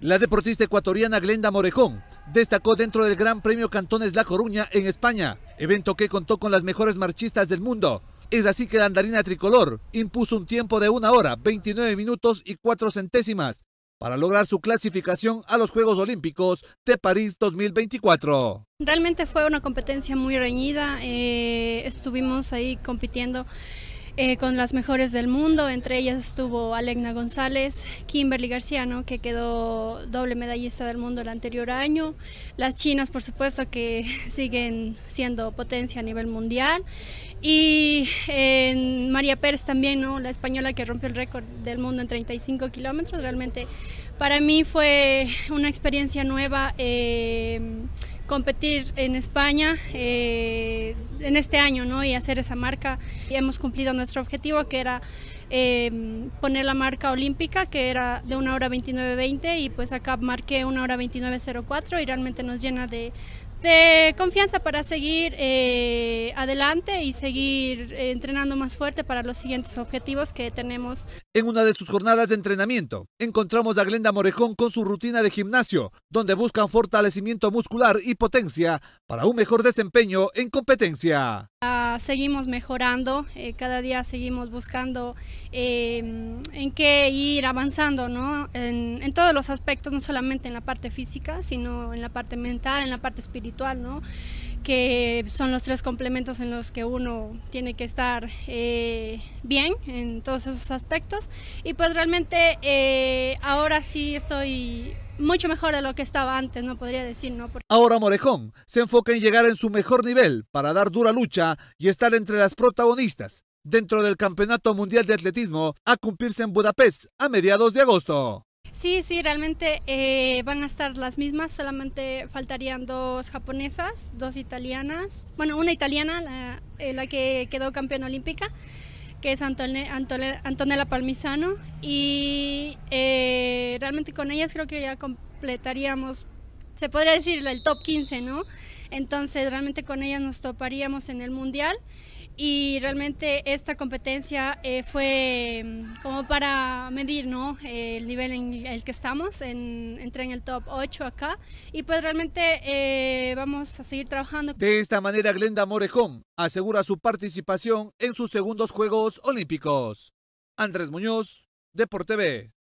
La deportista ecuatoriana Glenda Morejón destacó dentro del Gran Premio Cantones La Coruña en España, evento que contó con las mejores marchistas del mundo. Es así que la andarina tricolor impuso un tiempo de una hora, 29 minutos y 4 centésimas para lograr su clasificación a los Juegos Olímpicos de París 2024. Realmente fue una competencia muy reñida, eh, estuvimos ahí compitiendo eh, con las mejores del mundo, entre ellas estuvo Alegna González, Kimberly Garciano, que quedó doble medallista del mundo el anterior año, las chinas por supuesto que siguen siendo potencia a nivel mundial y María Pérez también, ¿no? la española que rompió el récord del mundo en 35 kilómetros, realmente para mí fue una experiencia nueva. Eh, competir en España eh, en este año y hacer esa marca. Y hemos cumplido nuestro objetivo que era eh, poner la marca olímpica que era de 1 hora 29.20 y pues acá marqué 1 hora 29.04 y realmente nos llena de, de confianza para seguir eh, adelante y seguir eh, entrenando más fuerte para los siguientes objetivos que tenemos. En una de sus jornadas de entrenamiento, encontramos a Glenda Morejón con su rutina de gimnasio, donde buscan fortalecimiento muscular y potencia para un mejor desempeño en competencia. Ah, seguimos mejorando, eh, cada día seguimos buscando en qué ir avanzando, ¿no? en todos los aspectos, no solamente en la parte física, sino en la parte mental, en la parte espiritual ¿no? que son los tres complementos en los que uno tiene que estar eh, bien en todos esos aspectos. Y pues realmente eh, ahora sí estoy mucho mejor de lo que estaba antes, no podría decir, ¿no? Ahora Morejón se enfoca en llegar en su mejor nivel para dar dura lucha y estar entre las protagonistas dentro del Campeonato Mundial de Atletismo a cumplirse en Budapest a mediados de agosto. Sí, sí, realmente eh, van a estar las mismas, solamente faltarían dos japonesas, dos italianas, bueno, una italiana, la, eh, que quedó campeona olímpica, que es Antonella Palmisano, y eh, realmente con ellas creo que ya completaríamos, se podría decir, el top 15, ¿no? Entonces realmente con ellas nos toparíamos en el Mundial y realmente esta competencia eh, fue mm, como para medir ¿no? el nivel en el que estamos, en, en el top 8 acá y pues realmente eh, vamos a seguir trabajando. De esta manera Glenda Morejón asegura su participación en sus segundos Juegos Olímpicos. Andrés Muñoz, Deporte